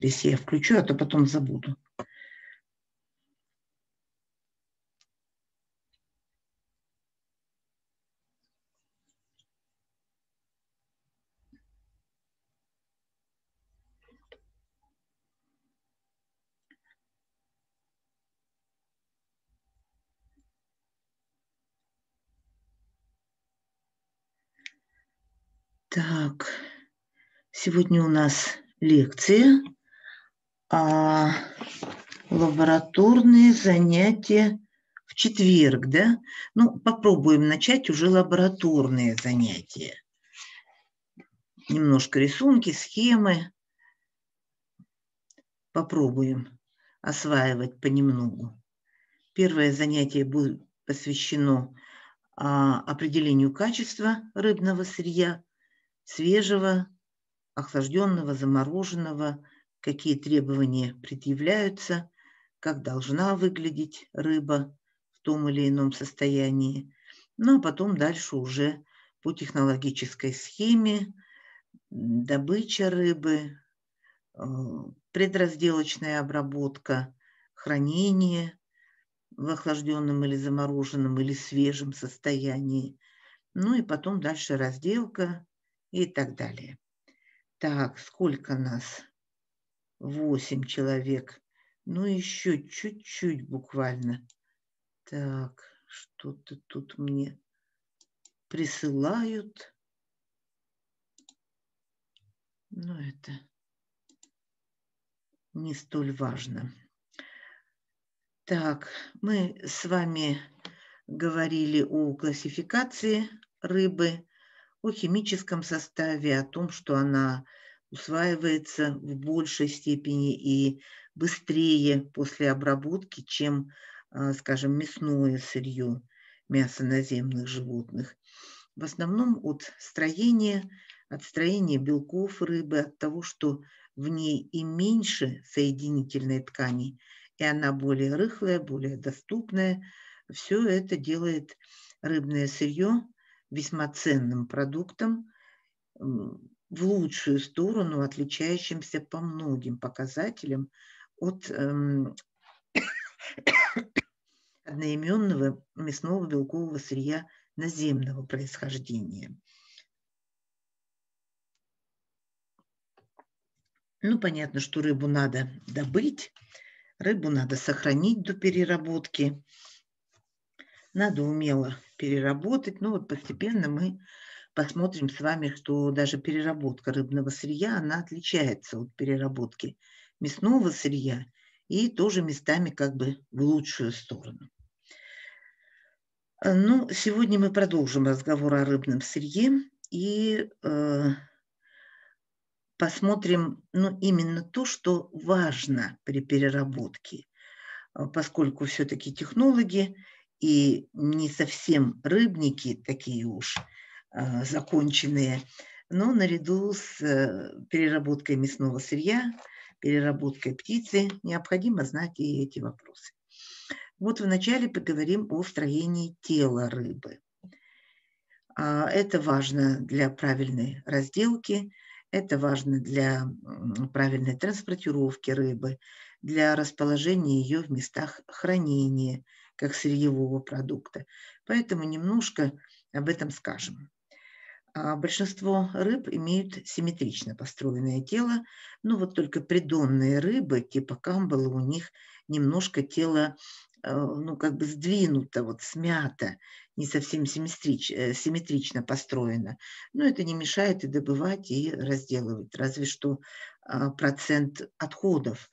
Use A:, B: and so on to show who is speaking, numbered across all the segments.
A: То я включу, а то потом забуду. Так, сегодня у нас лекция а, лабораторные занятия в четверг, да? Ну, попробуем начать уже лабораторные занятия. Немножко рисунки, схемы. Попробуем осваивать понемногу. Первое занятие будет посвящено а, определению качества рыбного сырья, свежего, охлажденного, замороженного, какие требования предъявляются, как должна выглядеть рыба в том или ином состоянии. Ну а потом дальше уже по технологической схеме добыча рыбы, э, предразделочная обработка, хранение в охлажденном или замороженном или свежем состоянии, ну и потом дальше разделка и так далее. Так, сколько нас восемь человек. Ну, еще чуть-чуть буквально. Так, что-то тут мне присылают. Но ну, это не столь важно. Так, мы с вами говорили о классификации рыбы, о химическом составе, о том, что она усваивается в большей степени и быстрее после обработки, чем, а, скажем, мясное сырье, мясо наземных животных. В основном от строения, от строения белков рыбы, от того, что в ней и меньше соединительной ткани, и она более рыхлая, более доступная. Все это делает рыбное сырье весьма ценным продуктом, в лучшую сторону, отличающимся по многим показателям от эм, одноименного мясного белкового сырья наземного происхождения. Ну, понятно, что рыбу надо добыть, рыбу надо сохранить до переработки, надо умело переработать. Ну, вот постепенно мы посмотрим с вами, что даже переработка рыбного сырья, она отличается от переработки мясного сырья и тоже местами как бы в лучшую сторону. Э, ну, сегодня мы продолжим разговор о рыбном сырье и э, посмотрим, ну, именно то, что важно при переработке, э, поскольку все-таки технологи и не совсем рыбники такие уж – а, законченные, но наряду с э, переработкой мясного сырья, переработкой птицы необходимо знать и эти вопросы. Вот вначале поговорим о строении тела рыбы. А, это важно для правильной разделки, это важно для правильной транспортировки рыбы, для расположения ее в местах хранения как сырьевого продукта. Поэтому немножко об этом скажем. А, большинство рыб имеют симметрично построенное тело, но ну, вот только придонные рыбы типа камбала у них немножко тело э, ну, как бы сдвинуто, вот смято, не совсем симметрич, э, симметрично построено. Но это не мешает и добывать, и разделывать. Разве что а, процент отходов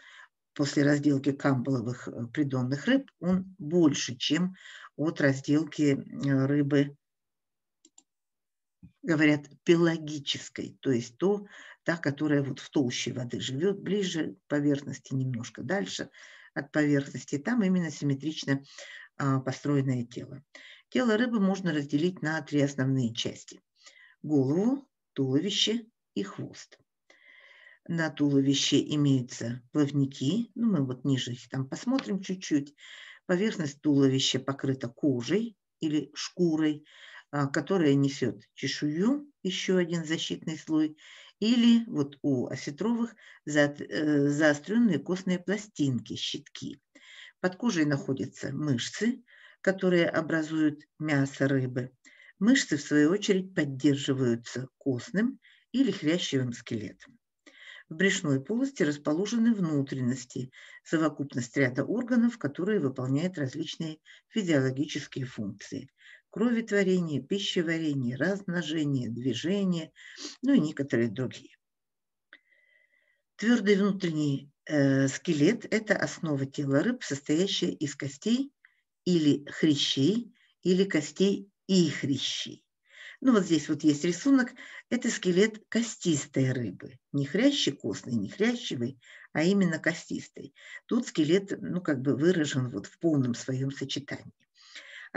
A: после разделки камбаловых э, придонных рыб, он больше, чем от разделки рыбы говорят, пелагической, то есть то, та, которая вот в толще воды живет, ближе к поверхности, немножко дальше от поверхности. Там именно симметрично а, построенное тело. Тело рыбы можно разделить на три основные части. Голову, туловище и хвост. На туловище имеются плавники, ну мы вот ниже их там посмотрим чуть-чуть. Поверхность туловища покрыта кожей или шкурой, а, которая несет чешую, еще один защитный слой, или вот у осетровых э, заостренные костные пластинки, щитки. Под кожей находятся мышцы, которые образуют мясо рыбы. Мышцы, в свою очередь, поддерживаются костным или хрящевым скелетом. В брюшной полости расположены внутренности, совокупность ряда органов, которые выполняют различные физиологические функции кроветворение, пищеварение, размножение, движение, ну и некоторые другие. Твердый внутренний э, скелет – это основа тела рыб, состоящая из костей или хрящей, или костей и хрящей. Ну вот здесь вот есть рисунок. Это скелет костистой рыбы. Не хрящий костный, не хрящевый, а именно костистый Тут скелет, ну как бы выражен вот в полном своем сочетании.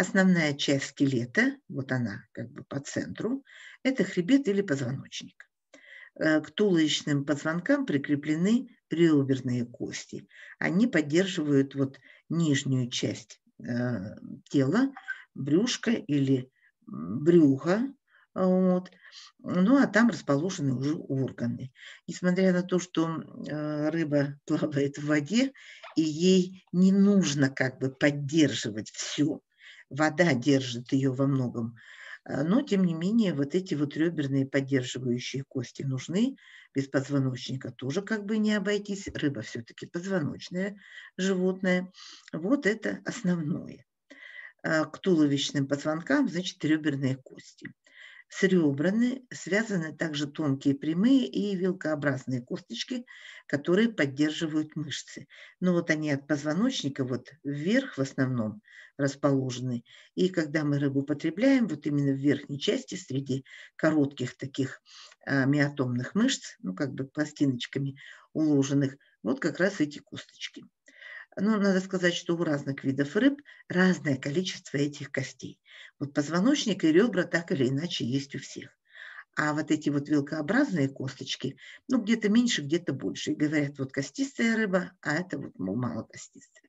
A: Основная часть скелета, вот она как бы по центру, это хребет или позвоночник. Э, к туловичным позвонкам прикреплены реберные кости. Они поддерживают вот нижнюю часть э, тела, брюшка или брюха, вот. Ну, а там расположены уже органы. Несмотря на то, что э, рыба плавает в воде, и ей не нужно как бы поддерживать все вода держит ее во многом. Э, но, тем не менее, вот эти вот реберные поддерживающие кости нужны. Без позвоночника тоже как бы не обойтись. Рыба все-таки позвоночное животное. Вот это основное. А, к туловищным позвонкам, значит, реберные кости – с ребрами связаны также тонкие прямые и вилкообразные косточки, которые поддерживают мышцы. Но ну, вот они от позвоночника вот вверх в основном расположены. И когда мы рыбу потребляем, вот именно в верхней части среди коротких таких а, миотомных мышц, ну как бы пластиночками уложенных, вот как раз эти косточки ну, надо сказать, что у разных видов рыб разное количество этих костей. Вот позвоночник и ребра так или иначе есть у всех. А вот эти вот вилкообразные косточки, ну, где-то меньше, где-то больше. И говорят, вот костистая рыба, а это вот мало костистая.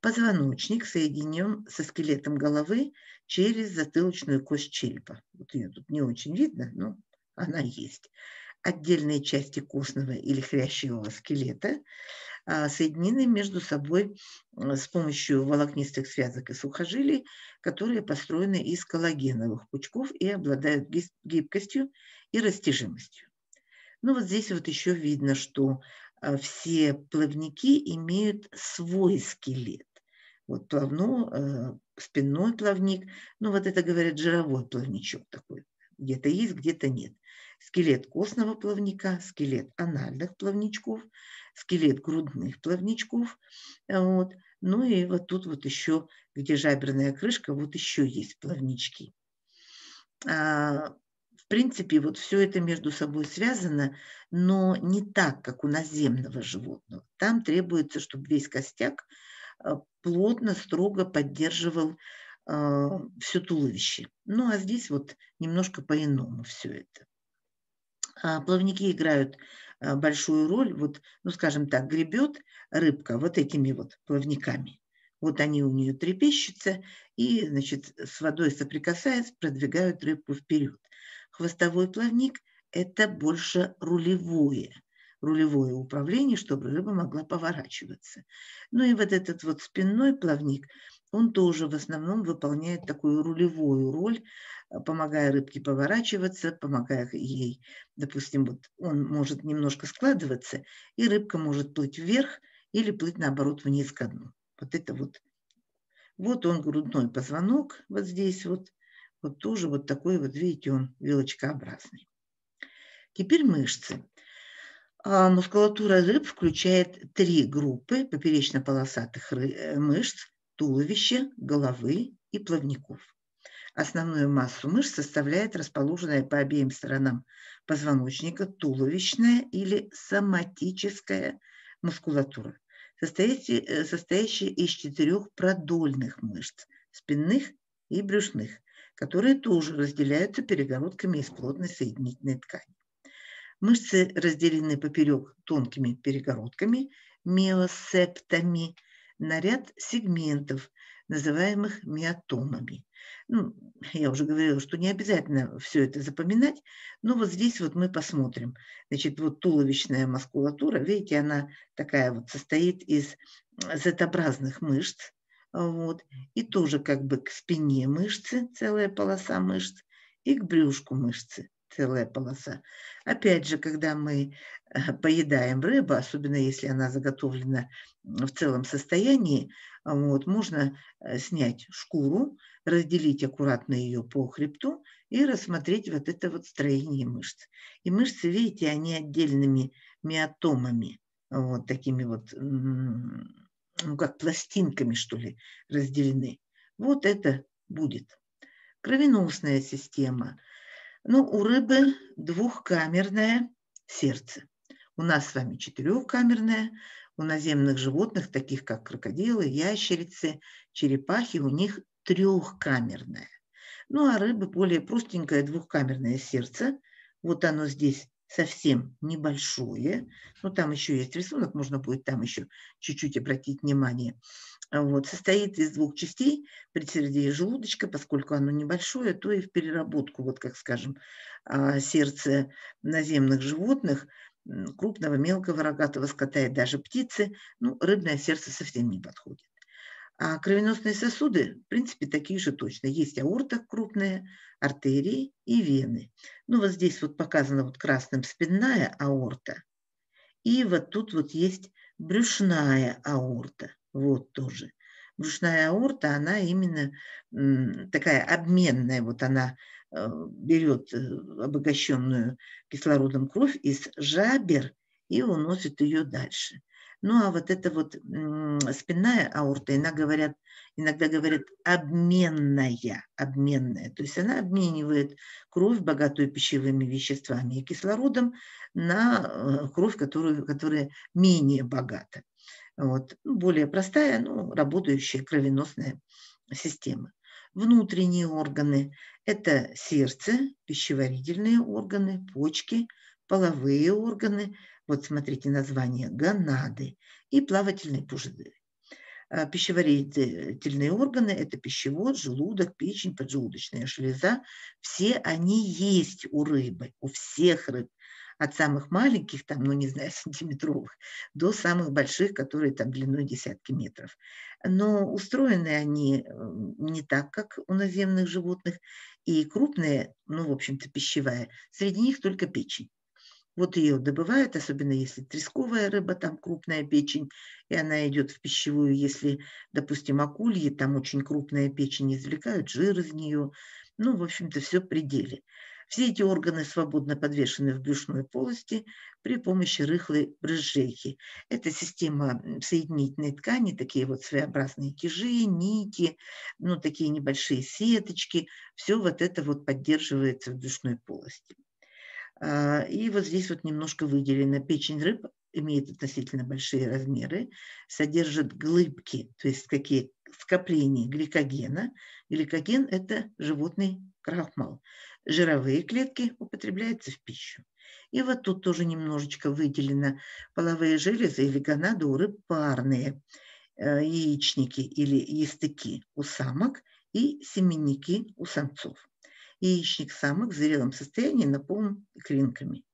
A: Позвоночник соединен со скелетом головы через затылочную кость черепа. Вот ее тут не очень видно, но она есть отдельные части костного или хрящевого скелета а, соединены между собой с помощью волокнистых связок и сухожилий, которые построены из коллагеновых пучков и обладают гибкостью и растяжимостью. Ну вот здесь вот еще видно, что а, все плавники имеют свой скелет. Вот плавно, а, спинной плавник, ну вот это, говорят, жировой плавничок такой. Где-то есть, где-то нет скелет костного плавника, скелет анальных плавничков, скелет грудных плавничков. Э, вот. Ну и вот тут вот еще, где жаберная крышка, вот еще есть плавнички. А, в принципе, вот все это между собой связано, но не так, как у наземного животного. Там требуется, чтобы весь костяк э, плотно, строго поддерживал э, все туловище. Ну а здесь вот немножко по-иному все это. А, плавники играют а, большую роль, вот, ну, скажем так, гребет рыбка вот этими вот плавниками. Вот они у нее трепещутся и, значит, с водой соприкасаясь, продвигают рыбку вперед. Хвостовой плавник – это больше рулевое рулевое управление, чтобы рыба могла поворачиваться. Ну и вот этот вот спинной плавник, он тоже в основном выполняет такую рулевую роль помогая рыбке поворачиваться, помогая ей, допустим, вот он может немножко складываться, и рыбка может плыть вверх или плыть наоборот вниз ко дну. Вот это вот. Вот он грудной позвонок, вот здесь вот, вот тоже вот такой вот, видите, он вилочкообразный. Теперь мышцы. А мускулатура рыб включает три группы поперечно-полосатых э, мышц – туловища, головы и плавников. Основную массу мышц составляет расположенная по обеим сторонам позвоночника туловищная или соматическая мускулатура, э, состоящая из четырех продольных мышц – спинных и брюшных, которые тоже разделяются перегородками из плотной соединительной ткани. Мышцы разделены поперек тонкими перегородками – миосептами – на ряд сегментов, называемых миотомами, ну, я уже говорила, что не обязательно все это запоминать, но вот здесь вот мы посмотрим. Значит, вот туловищная мускулатура, видите, она такая вот состоит из Z-образных мышц, вот, и тоже как бы к спине мышцы, целая полоса мышц, и к брюшку мышцы, целая полоса. Опять же, когда мы э, поедаем рыбу, особенно если она заготовлена в целом состоянии, вот, можно э, снять шкуру, разделить аккуратно ее по хребту и рассмотреть вот это вот строение мышц. И мышцы, видите, они отдельными миотомами, вот такими вот, ну как пластинками, что ли, разделены. Вот это будет. Кровеносная система. Ну, у рыбы двухкамерное сердце. У нас с вами четырехкамерное, у наземных животных, таких как крокодилы, ящерицы, черепахи, у них трехкамерное. Ну а рыбы более простенькое двухкамерное сердце. Вот оно здесь совсем небольшое. ну там еще есть рисунок, можно будет там еще чуть-чуть обратить внимание. Вот, состоит из двух частей, предсердие желудочка, поскольку оно небольшое, то и в переработку, вот как скажем, а, сердце наземных животных крупного, мелкого, рогатого скота и даже птицы, ну, рыбное сердце совсем не подходит. А кровеносные сосуды, в принципе, такие же точно. Есть аорта крупная, артерии и вены. Ну, вот здесь вот показана вот красным спинная аорта. И вот тут вот есть брюшная аорта. Вот тоже. Брюшная аорта, она именно такая обменная. Вот она Э, берет э, обогащенную кислородом кровь из жабер и уносит ее дальше. Ну а вот эта вот спинная аорта, иногда говорят, иногда говорят обменная, обменная. То есть она обменивает кровь, богатую пищевыми веществами и кислородом, на э, кровь, которую, которая менее богата. Вот. Ну, более простая, но работающая кровеносная система. Внутренние органы – это сердце, пищеварительные органы, почки, половые органы. Вот смотрите название – гонады и плавательные пузыри. А пищеварительные органы – это пищевод, желудок, печень, поджелудочная железа. Все они есть у рыбы, у всех рыб – от самых маленьких, там, ну не знаю, сантиметровых, до самых больших, которые там длиной десятки метров. Но устроены они эм, не так, как у наземных животных, и крупные, ну, в общем-то, пищевая, среди них только печень. Вот ее добывают, особенно если тресковая рыба, там крупная печень, и она идет в пищевую. Если, допустим, акульи, там очень крупная печень, извлекают жир из нее, ну, в общем-то, все в пределе. Все эти органы свободно подвешены в брюшной полости при помощи рыхлой брызжейки. Это система соединительной ткани, такие вот своеобразные тяжи, нити, ну, такие небольшие сеточки. Все вот это вот поддерживается в брюшной полости. А, и вот здесь вот немножко выделено. Печень рыб имеет относительно большие размеры, содержит глыбки, то есть какие скоплений гликогена. Гликоген – это животный крахмал. Жировые клетки употребляются в пищу. И вот тут тоже немножечко выделено половые железы или гонады у парные, э, яичники или ястыки у самок и семенники у самцов. Яичник самок в зрелом состоянии наполнен икринками.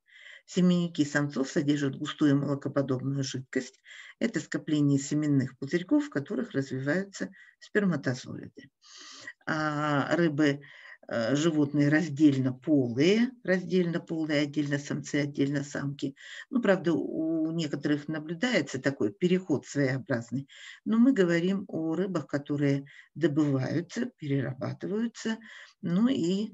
A: Семенники самцов содержат густую молокоподобную жидкость. Это скопление семенных пузырьков, в которых развиваются сперматозоиды. А рыбы э, животные раздельно полые, раздельно полые, отдельно самцы, отдельно самки. Ну, правда, у некоторых наблюдается такой переход своеобразный, но мы говорим о рыбах, которые добываются, перерабатываются, ну и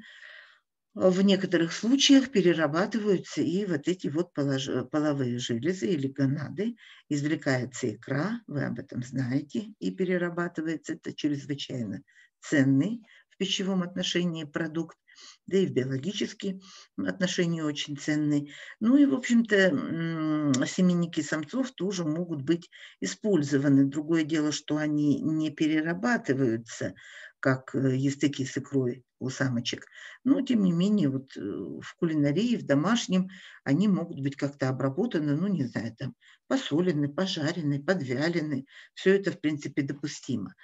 A: в некоторых случаях перерабатываются и вот эти вот половые железы или гонады, извлекается икра, вы об этом знаете, и перерабатывается это чрезвычайно ценный в пищевом отношении продукт, да и в биологические отношения очень ценны. Ну и, в общем-то, семенники самцов тоже могут быть использованы. Другое дело, что они не перерабатываются, как э, языки с икрой у самочек. Но, тем не менее, вот э, в кулинарии, в домашнем они могут быть как-то обработаны, ну, не знаю, там, посолены, пожарены, подвялены. Все это, в принципе, допустимо.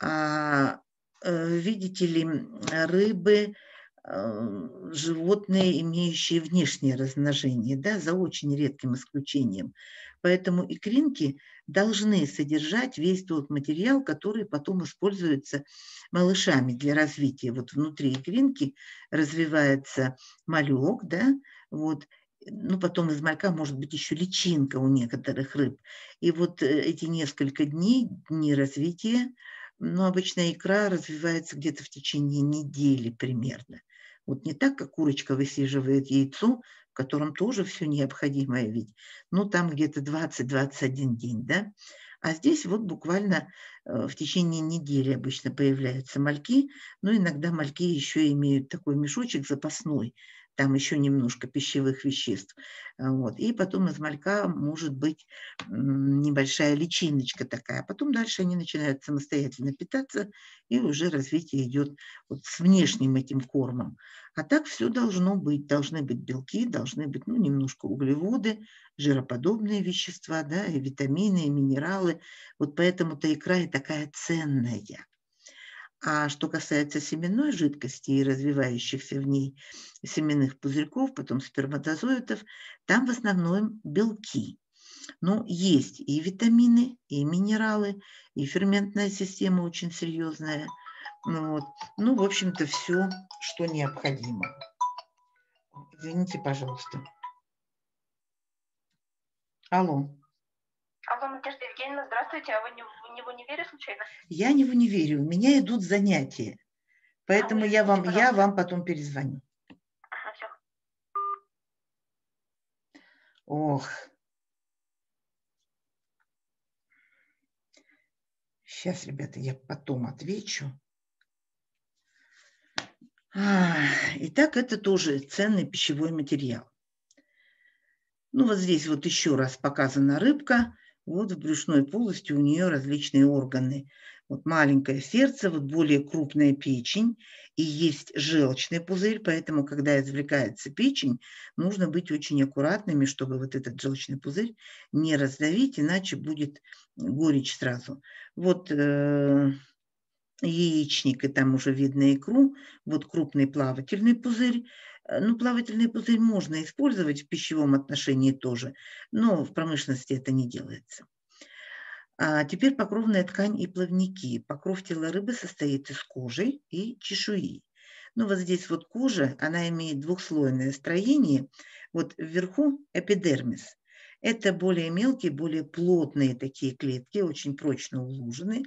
A: А, э, видите ли, рыбы – Э, животные, имеющие внешнее размножение, да, за очень редким исключением. Поэтому икринки должны содержать весь тот материал, который потом используется малышами для развития. Вот внутри икринки развивается малек, да, вот, ну, потом из малька может быть еще личинка у некоторых рыб. И вот э, эти несколько дней, дни развития, но ну, обычно икра развивается где-то в течение недели примерно – вот не так, как курочка высиживает яйцо, в котором тоже все необходимое ведь. Ну, там где-то 20-21 день, да? А здесь вот буквально э, в течение недели обычно появляются мальки, но иногда мальки еще имеют такой мешочек запасной, там еще немножко пищевых веществ. А, вот. И потом из малька может быть небольшая личиночка такая. Потом дальше они начинают самостоятельно питаться, и уже развитие идет вот с внешним этим кормом. А так все должно быть. Должны быть белки, должны быть ну, немножко углеводы, жироподобные вещества, да, и витамины, и минералы. Вот поэтому-то икра и такая ценная. А что касается семенной жидкости и развивающихся в ней семенных пузырьков, потом сперматозоидов, там в основном белки. Но ну, есть и витамины, и минералы, и ферментная система очень серьезная. Ну, вот. ну в общем-то, все, что необходимо. Извините, пожалуйста. Алло. Надежда Евгеньевна, здравствуйте. А вы не, вы не в универе случайно? Я не в универе. У меня идут занятия. Поэтому а я, вам, я вам потом перезвоню. все. Ох. Сейчас, ребята, я потом отвечу. Итак, это тоже ценный пищевой материал. Ну, вот здесь вот еще раз показана рыбка вот в брюшной полости у нее различные органы. Вот маленькое сердце, вот более крупная печень, и есть желчный пузырь, поэтому, когда извлекается печень, нужно быть очень аккуратными, чтобы вот этот желчный пузырь не раздавить, иначе будет горечь сразу. Вот э, яичник, и там уже видно икру, вот крупный плавательный пузырь, Э, ну, плавательный пузырь можно использовать в пищевом отношении тоже, но в промышленности это не делается. А теперь покровная ткань и плавники. Покров тела рыбы состоит из кожи и чешуи. Ну, вот здесь вот кожа, она имеет двухслойное строение. Вот вверху эпидермис. Это более мелкие, более плотные такие клетки, очень прочно уложены.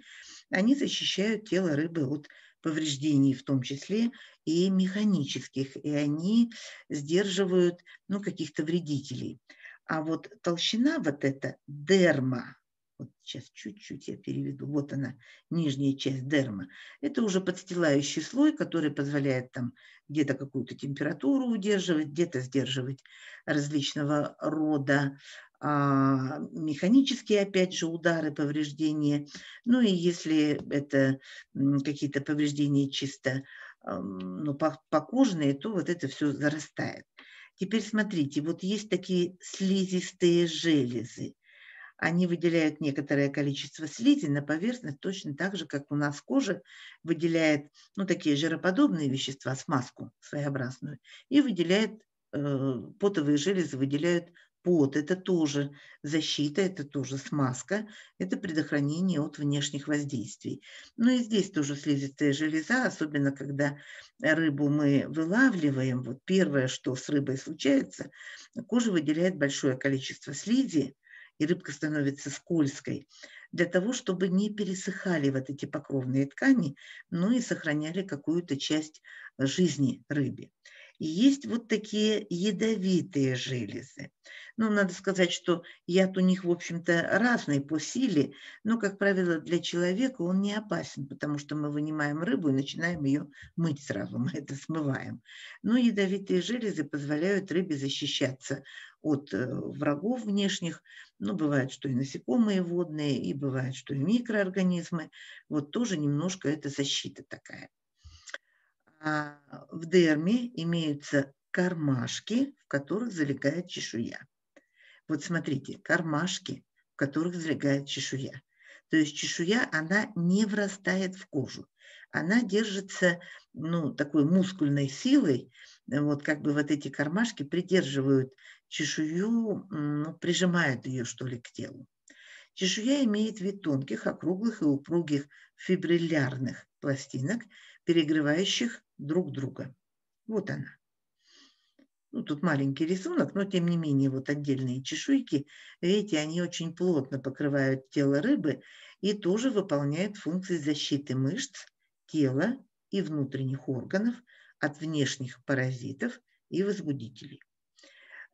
A: Они защищают тело рыбы от повреждений, в том числе и механических, и они сдерживают ну, каких-то вредителей. А вот толщина вот эта дерма, вот сейчас чуть-чуть я переведу, вот она, нижняя часть дерма, это уже подстилающий слой, который позволяет там где-то какую-то температуру удерживать, где-то сдерживать различного рода а, механические, опять же, удары, повреждения. Ну и если это какие-то повреждения чисто ну, покожные, то вот это все зарастает. Теперь смотрите, вот есть такие слизистые железы. Они выделяют некоторое количество слизи на поверхность, точно так же, как у нас кожа выделяет ну, такие жироподобные вещества, смазку своеобразную, и выделяет, э, потовые железы выделяют пот – это тоже защита, это тоже смазка, это предохранение от внешних воздействий. Ну и здесь тоже слизистая железа, особенно когда рыбу мы вылавливаем. Вот первое, что с рыбой случается, кожа выделяет большое количество слизи, и рыбка становится скользкой, для того, чтобы не пересыхали вот эти покровные ткани, но и сохраняли какую-то часть жизни рыбе есть вот такие ядовитые железы. Ну, надо сказать, что яд у них, в общем-то, разный по силе, но, как правило, для человека он не опасен, потому что мы вынимаем рыбу и начинаем ее мыть сразу, мы это смываем. Но ядовитые железы позволяют рыбе защищаться от э, врагов внешних. Ну, бывает, что и насекомые водные, и бывает, что и микроорганизмы. Вот тоже немножко это защита такая. А, в дерме имеются кармашки, в которых залегает чешуя. Вот смотрите, кармашки, в которых залегает чешуя. То есть чешуя, она не врастает в кожу. Она держится, ну, такой мускульной силой, вот как бы вот эти кармашки придерживают чешую, ну, прижимают ее, что ли, к телу. Чешуя имеет вид тонких, округлых и упругих фибриллярных пластинок, перегревающих друг друга. Вот она. Ну, тут маленький рисунок, но тем не менее вот отдельные чешуйки, видите, они очень плотно покрывают тело рыбы и тоже выполняют функции защиты мышц, тела и внутренних органов от внешних паразитов и возбудителей.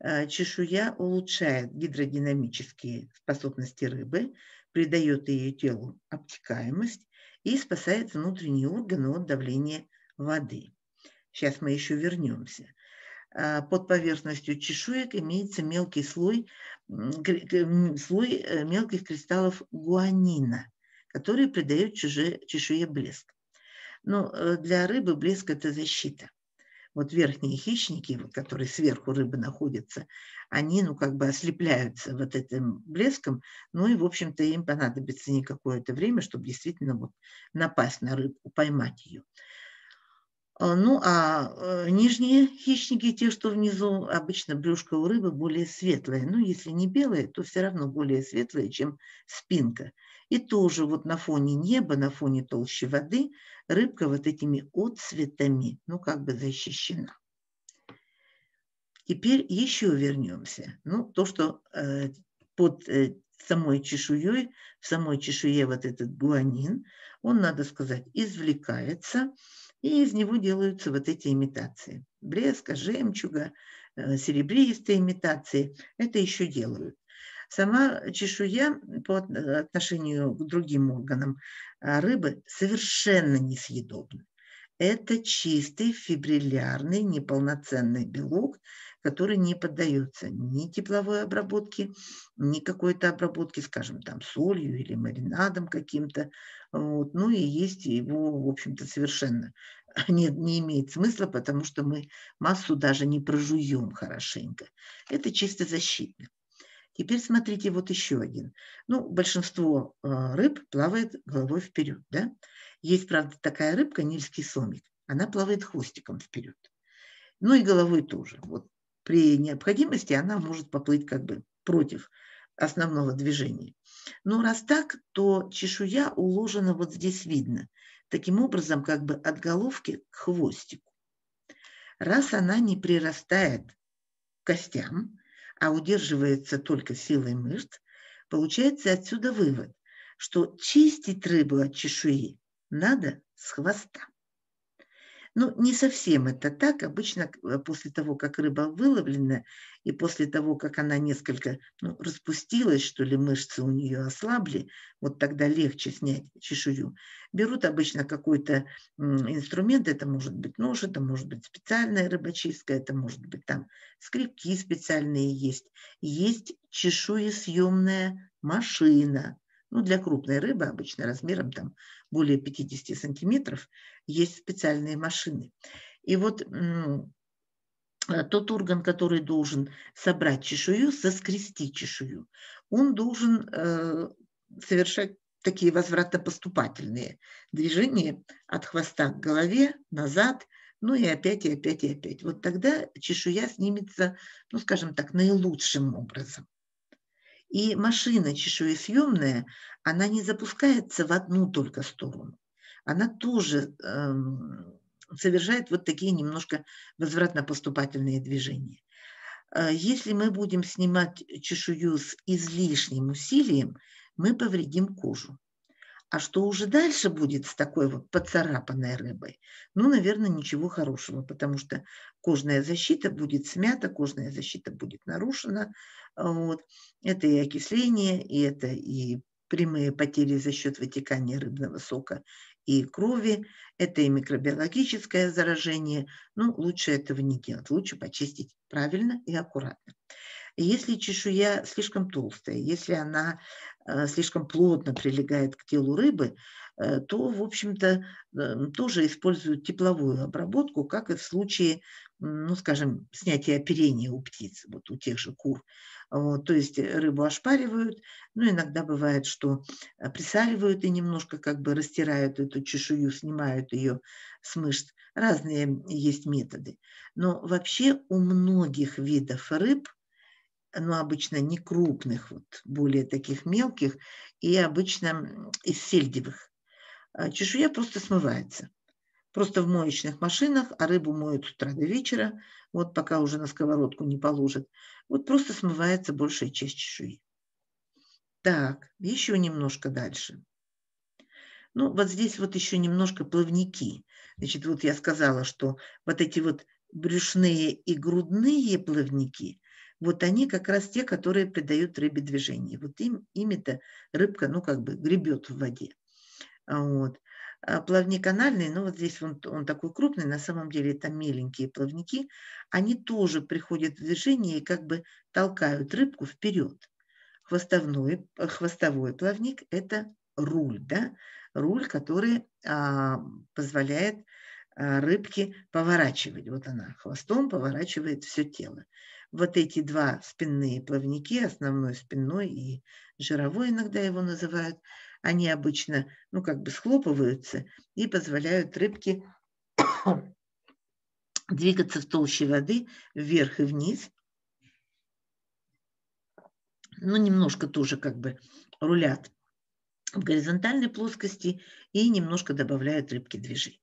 A: Э, чешуя улучшает гидродинамические способности рыбы, придает ее телу обтекаемость и спасает внутренние органы от давления воды. Сейчас мы еще вернемся. А, под поверхностью чешуек имеется мелкий слой, слой э, мелких кристаллов гуанина, которые придают чешуе блеск. Но ну, э, для рыбы блеск – это защита. Вот верхние хищники, которые сверху рыбы находятся, они ну, как бы ослепляются вот этим блеском, ну и, в общем-то, им понадобится не какое-то время, чтобы действительно вот, напасть на рыбку, поймать ее. А, ну, а э, нижние хищники, те, что внизу, обычно брюшко у рыбы более светлое. Ну, если не белое, то все равно более светлое, чем спинка. И тоже вот на фоне неба, на фоне толщи воды рыбка вот этими отцветами, ну, как бы защищена. Теперь еще вернемся. Ну, то, что э, под э, самой чешуей, в самой чешуе вот этот гуанин, он, надо сказать, извлекается – и из него делаются вот эти имитации. Блеска, жемчуга, э, серебристые имитации, это еще делают. Сама чешуя по э, отношению к другим органам а, рыбы совершенно несъедобна. Это чистый фибриллярный неполноценный белок, которые не поддаются ни тепловой обработке, ни какой-то обработке, скажем, там солью или маринадом каким-то. Вот. Ну и есть его, в общем-то, совершенно не, не имеет смысла, потому что мы массу даже не прожуем хорошенько. Это чисто защитно. Теперь смотрите вот еще один. Ну, большинство э, рыб плавает головой вперед, да? Есть, правда, такая рыбка, нильский сомик. Она плавает хвостиком вперед. Ну и головой тоже. Вот при необходимости она может поплыть как бы против основного движения. Но раз так, то чешуя уложена вот здесь видно, таким образом как бы от головки к хвостику. Раз она не прирастает к костям, а удерживается только силой мышц, получается отсюда вывод, что чистить рыбу от чешуи надо с хвоста. Ну, не совсем это так. Обычно э, после того, как рыба выловлена, и после того, как она несколько ну, распустилась, что ли, мышцы у нее ослабли, вот тогда легче снять чешую. Берут обычно какой-то инструмент, это может быть нож, это может быть специальная рыбачистка, это может быть там скрипки специальные есть. Есть чешуесъемная машина, ну, для крупной рыбы обычно размером там более 50 сантиметров, есть специальные машины. И вот э, тот орган, который должен собрать чешую, соскрести чешую, он должен э, совершать такие возвратно-поступательные движения от хвоста к голове, назад, ну и опять, и опять, и опять. Вот тогда чешуя снимется, ну скажем так, наилучшим образом. И машина чешуесъемная, она не запускается в одну только сторону она тоже эм, совершает вот такие немножко возвратно-поступательные движения. Э, если мы будем снимать чешую с излишним усилием, мы повредим кожу. А что уже дальше будет с такой вот поцарапанной рыбой? Ну, наверное, ничего хорошего, потому что кожная защита будет смята, кожная защита будет нарушена. Вот. Это и окисление, и это и прямые потери за счет вытекания рыбного сока и крови, это и микробиологическое заражение. Ну, лучше этого не делать, лучше почистить правильно и аккуратно. если чешуя слишком толстая, если она э, слишком плотно прилегает к телу рыбы, Э, то, в общем-то, эм, тоже используют тепловую обработку, как и в случае, ну, скажем, снятия оперения у птиц, вот у тех же кур. Вот, то есть э, рыбу ошпаривают, ну, иногда бывает, что э, присаливают и немножко как бы растирают эту чешую, снимают ее с мышц. Разные есть методы. Но вообще у многих видов рыб ну, – но обычно не крупных, вот более таких мелких, и обычно из сельдевых. А, чешуя просто смывается. Просто в моечных машинах, а рыбу моют с утра до вечера, вот пока уже на сковородку не положат. Вот просто смывается большая часть чешуи. Так, еще немножко дальше. Ну, вот здесь вот еще немножко плавники. Значит, вот я сказала, что вот эти вот брюшные и грудные плавники, вот они как раз те, которые придают рыбе движение. Вот им, ими-то рыбка, ну, как бы гребет в воде. Вот. А плавник анальный, ну вот здесь он, он такой крупный, на самом деле это меленькие плавники, они тоже приходят в движение и как бы толкают рыбку вперед. Хвостовной, э, хвостовой плавник – это руль, да? руль, который а, позволяет а, рыбке поворачивать. Вот она хвостом поворачивает все тело. Вот эти два спинные плавники, основной спинной и жировой иногда его называют – они обычно, ну, как бы схлопываются и позволяют рыбке двигаться в толще воды вверх и вниз. Ну, немножко тоже как бы рулят в горизонтальной плоскости и немножко добавляют рыбке движения.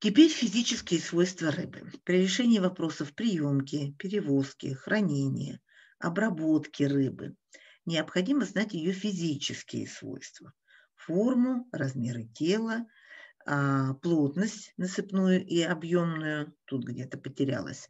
A: Теперь физические свойства рыбы. При решении вопросов приемки, перевозки, хранения, обработки рыбы – необходимо знать ее физические свойства. Форму, размеры тела, а, плотность насыпную и объемную. Тут где-то потерялась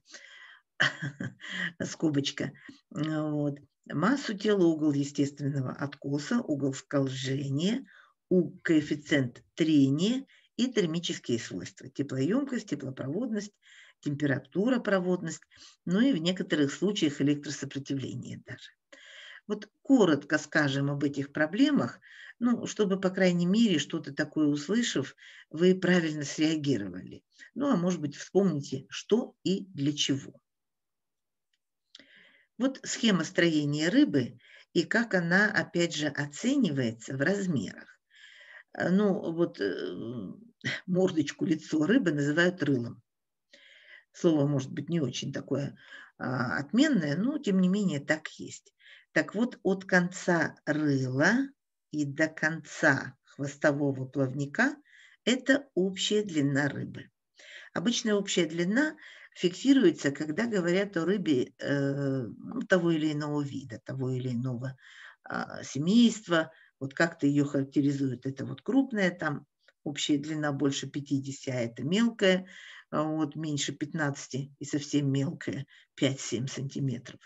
A: скобочка. Вот. Массу тела, угол естественного откоса, угол скольжения, у коэффициент трения и термические свойства. Теплоемкость, теплопроводность, температура, проводность, ну и в некоторых случаях электросопротивление даже. Вот коротко скажем об этих проблемах, ну, чтобы, по крайней мере, что-то такое услышав, вы правильно среагировали. Ну, а может быть, вспомните, что и для чего. Вот схема строения рыбы и как она, опять же, оценивается в размерах. Э, ну, вот э, мордочку, лицо рыбы называют рылом. Слово, может быть, не очень такое а, отменное, но, тем не менее, так есть. Так вот, от конца рыла и до конца хвостового плавника – это общая длина рыбы. Обычно общая длина фиксируется, когда говорят о рыбе э, ну, того или иного вида, того или иного э, семейства. Вот как-то ее характеризуют. Это вот крупная, там общая длина больше 50, а это мелкая, а вот меньше 15 и совсем мелкая, 5-7 сантиметров.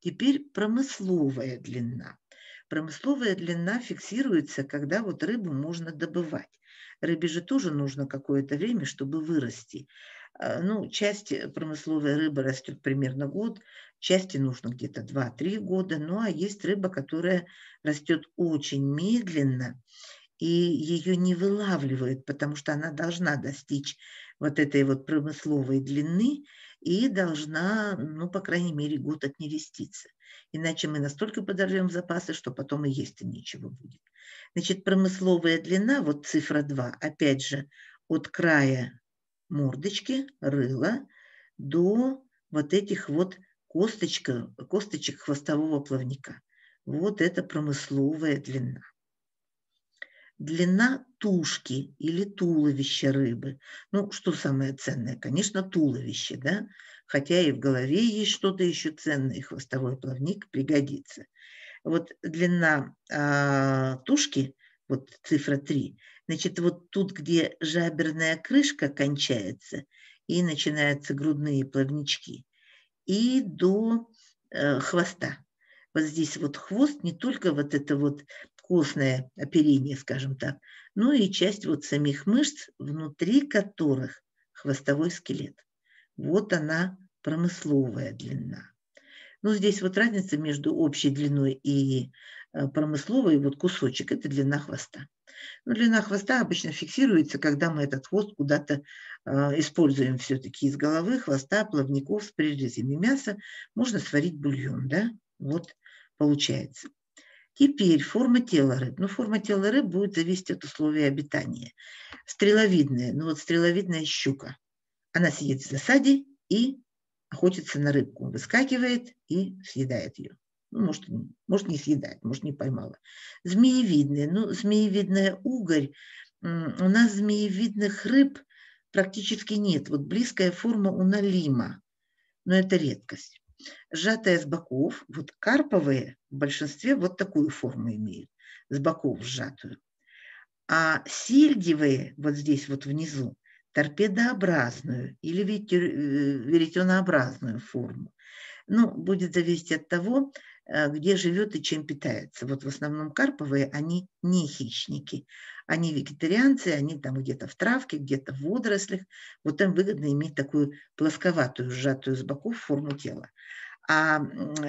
A: Теперь промысловая длина. Промысловая длина фиксируется, когда вот рыбу можно добывать. Рыбе же тоже нужно какое-то время, чтобы вырасти. А, ну, часть э, промысловой рыбы растет примерно год, части нужно где-то 2-3 года. Ну, а есть рыба, которая растет очень медленно, и ее не вылавливают, потому что она должна достичь вот этой вот промысловой длины, и должна, ну, по крайней мере, год отнереститься. Иначе мы настолько подорвем запасы, что потом и есть-то нечего будет. Значит, промысловая длина, вот цифра 2, опять же, от края мордочки, рыла, до вот этих вот косточка, косточек хвостового плавника. Вот это промысловая длина длина тушки или туловища рыбы. Ну, что самое ценное? Конечно, туловище, да? Хотя и в голове есть что-то еще ценное, и хвостовой плавник пригодится. Вот длина э, тушки, вот цифра 3, значит, вот тут, где жаберная крышка кончается, и начинаются грудные плавнички, и до э, хвоста. Вот здесь вот хвост, не только вот это вот вкусное оперение, скажем так, ну и часть вот самих мышц, внутри которых хвостовой скелет. Вот она промысловая длина. Ну, здесь вот разница между общей длиной и э, промысловой, вот кусочек, это длина хвоста. Но ну, длина хвоста обычно фиксируется, когда мы этот хвост куда-то э, используем все-таки из головы, хвоста, плавников с прирезами мяса. Можно сварить бульон, да? Вот получается. Теперь форма тела рыб. Ну, форма тела рыб будет зависеть от условий обитания. Стреловидная, ну вот стреловидная щука. Она сидит в засаде и охотится на рыбку. Выскакивает и съедает ее. Ну, может, может, не съедает, может, не поймала. Змеевидная. Ну, змеевидная угорь. У нас змеевидных рыб практически нет. Вот близкая форма у налима. Но это редкость. Сжатая с боков, вот карповые в большинстве вот такую форму имеют, с боков сжатую. А сельдевые, вот здесь вот внизу, торпедообразную или э, веретенообразную форму. Ну, будет зависеть от того, э, где живет и чем питается. Вот в основном карповые, они не хищники. Они вегетарианцы, они там где-то в травке, где-то в водорослях. Вот им выгодно иметь такую плосковатую, сжатую с боков форму тела. А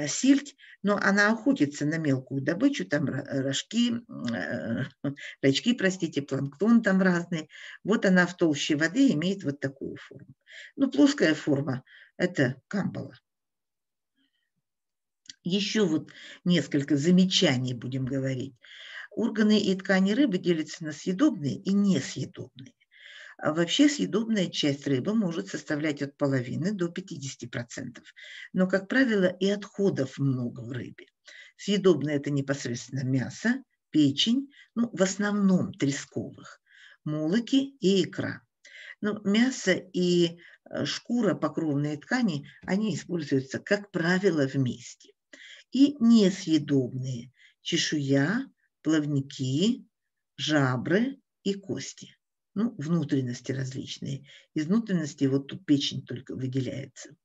A: сельдь, но ну, она охотится на мелкую добычу, там рожки, э, рачки, простите, планктон там разный. Вот она в толще воды имеет вот такую форму. Ну, плоская форма – это камбала. Еще вот несколько замечаний будем говорить. Органы и ткани рыбы делятся на съедобные и несъедобные. А вообще съедобная часть рыбы может составлять от половины до 50%, но, как правило, и отходов много в рыбе. Съедобное – это непосредственно мясо, печень, ну, в основном тресковых, молоки и икра. Но мясо и э, шкура, покровные ткани, они используются, как правило, вместе. И несъедобные – чешуя, плавники, жабры и кости. Ну, внутренности различные. Из внутренности вот тут печень только выделяется.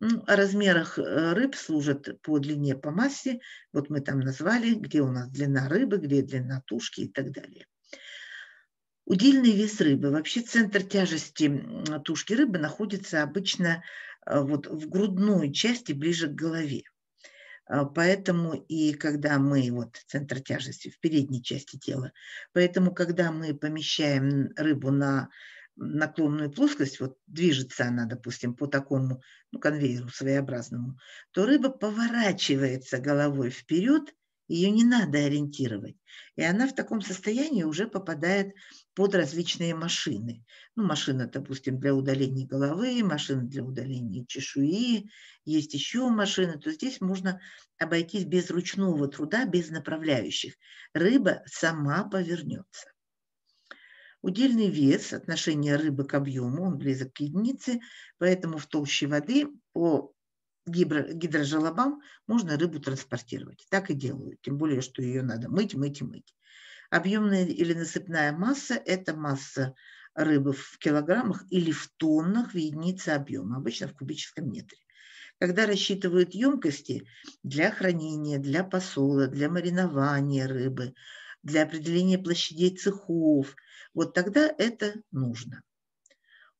A: Ну, о размерах э, рыб служат по длине, по массе. Вот мы там назвали, где у нас длина рыбы, где длина тушки и так далее. Удельный вес рыбы. Вообще центр тяжести тушки рыбы находится обычно э, вот в грудной части, ближе к голове. А, поэтому и когда мы, вот центр тяжести в передней части тела, поэтому когда мы помещаем рыбу на наклонную плоскость, вот движется она, допустим, по такому ну, конвейеру своеобразному, то рыба поворачивается головой вперед, ее не надо ориентировать. И она в таком состоянии уже попадает под различные машины. Ну, машина, допустим, для удаления головы, машина для удаления чешуи, есть еще машины, то здесь можно обойтись без ручного труда, без направляющих. Рыба сама повернется. Удельный вес, отношение рыбы к объему, он близок к единице, поэтому в толще воды по гидрожелобам можно рыбу транспортировать. Так и делают, тем более, что ее надо мыть, мыть и мыть. Объемная или насыпная масса – это масса рыбы в килограммах или в тоннах в единице объема, обычно в кубическом метре. Когда рассчитывают емкости для хранения, для посола, для маринования рыбы, для определения площадей цехов, вот тогда это нужно.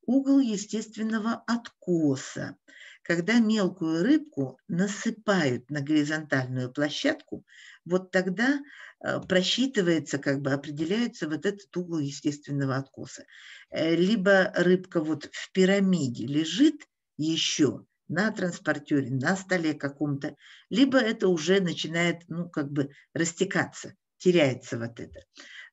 A: Угол естественного откоса. Когда мелкую рыбку насыпают на горизонтальную площадку, вот тогда э, просчитывается, как бы определяется вот этот угол естественного откоса. Э, либо рыбка вот в пирамиде лежит еще на транспортере, на столе каком-то, либо это уже начинает, ну, как бы растекаться, теряется вот это.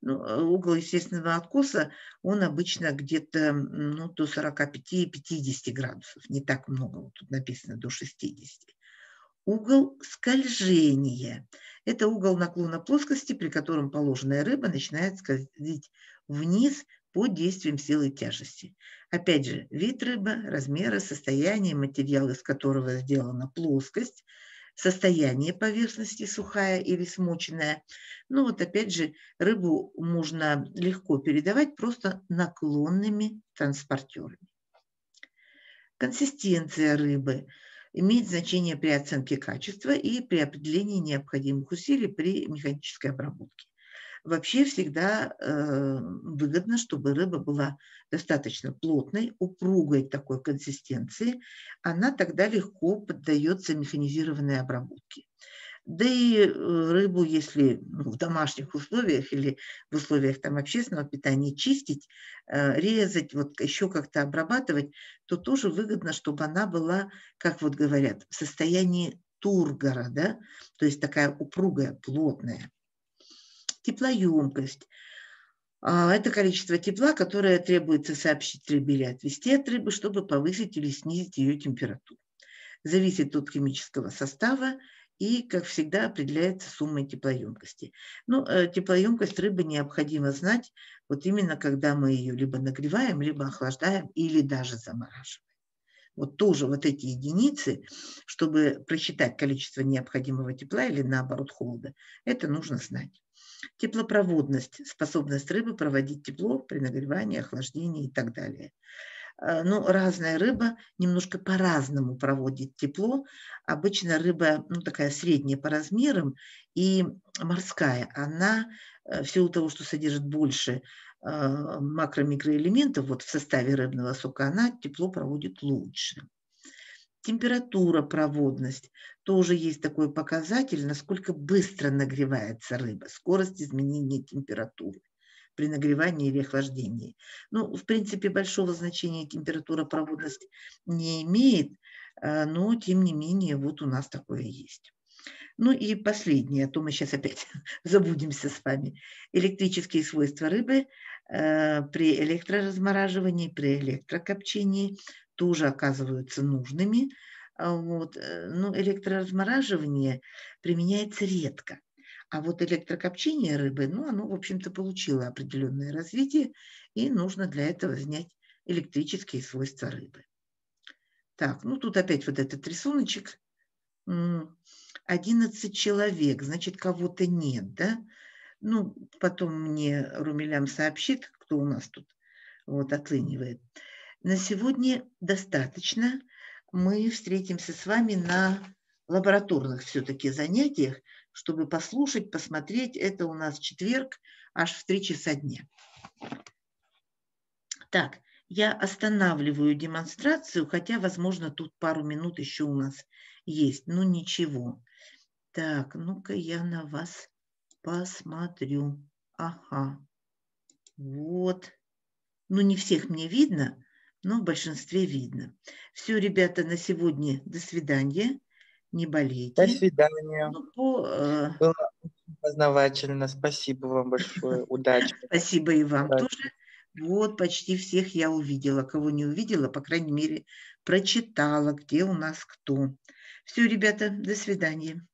A: Ну э, угол естественного откоса, он обычно где-то ну, до 45-50 градусов, не так много, вот тут написано до 60. Угол скольжения – это угол наклона плоскости, при котором положенная рыба начинает скользить вниз под действием силы тяжести. Опять же, вид рыбы, размеры, состояние, материал, из которого сделана плоскость – состояние поверхности, сухая или смоченная. Ну вот опять же, рыбу можно легко передавать просто наклонными транспортерами. Консистенция рыбы имеет значение при оценке качества и при определении необходимых усилий при механической обработке. Вообще всегда э, выгодно, чтобы рыба была достаточно плотной, упругой такой консистенции. Она тогда легко поддается механизированной обработке. Да и э, рыбу, если ну, в домашних условиях или в условиях там, общественного питания чистить, э, резать, вот еще как-то обрабатывать, то тоже выгодно, чтобы она была, как вот говорят, в состоянии тургора, да, то есть такая упругая, плотная теплоемкость. А, это количество тепла, которое требуется сообщить рыбе или отвести от рыбы, чтобы повысить или снизить ее температуру. Зависит от химического состава и, как всегда, определяется суммой теплоемкости. Но ну, э, теплоемкость рыбы необходимо знать, вот именно когда мы ее либо нагреваем, либо охлаждаем или даже замораживаем. Вот тоже вот эти единицы, чтобы просчитать количество необходимого тепла или наоборот холода, это нужно знать. Теплопроводность, способность рыбы проводить тепло при нагревании, охлаждении и так далее. Э, ну, разная рыба немножко по-разному проводит тепло. Обычно рыба, ну, такая средняя по размерам и морская, она э, в силу того, что содержит больше э, макро-микроэлементов вот в составе рыбного сока, она тепло проводит лучше. Температура, проводность тоже есть такой показатель, насколько быстро нагревается рыба, скорость изменения температуры при нагревании или охлаждении. Ну, в принципе, большого значения температура проводность не имеет, э, но, тем не менее, вот у нас такое есть. Ну и последнее, а то мы сейчас опять забудемся с вами. Электрические свойства рыбы э, при электроразмораживании, при электрокопчении тоже оказываются нужными. А вот. Э, Но ну, электроразмораживание применяется редко. А вот электрокопчение рыбы, ну, оно, в общем-то, получило определенное развитие, и нужно для этого снять электрические свойства рыбы. Так, ну тут опять вот этот рисуночек. 11 человек, значит, кого-то нет, да? Ну, потом мне Румелям сообщит, кто у нас тут вот отлынивает. На сегодня достаточно. Мы встретимся с вами на лабораторных все-таки занятиях, чтобы послушать, посмотреть. Это у нас четверг, аж в три часа дня. Так, я останавливаю демонстрацию, хотя, возможно, тут пару минут еще у нас есть. Ну, ничего. Так, ну-ка я на вас посмотрю. Ага. Вот. Ну, не всех мне видно, но в большинстве видно. Все, ребята, на сегодня до свидания. Не болейте. До свидания. Ну, по, э... Было познавательно. Спасибо вам большое. Удачи. Спасибо и вам Удачи. тоже. Вот почти всех я увидела. Кого не увидела, по крайней мере, прочитала, где у нас кто. Все, ребята, до свидания.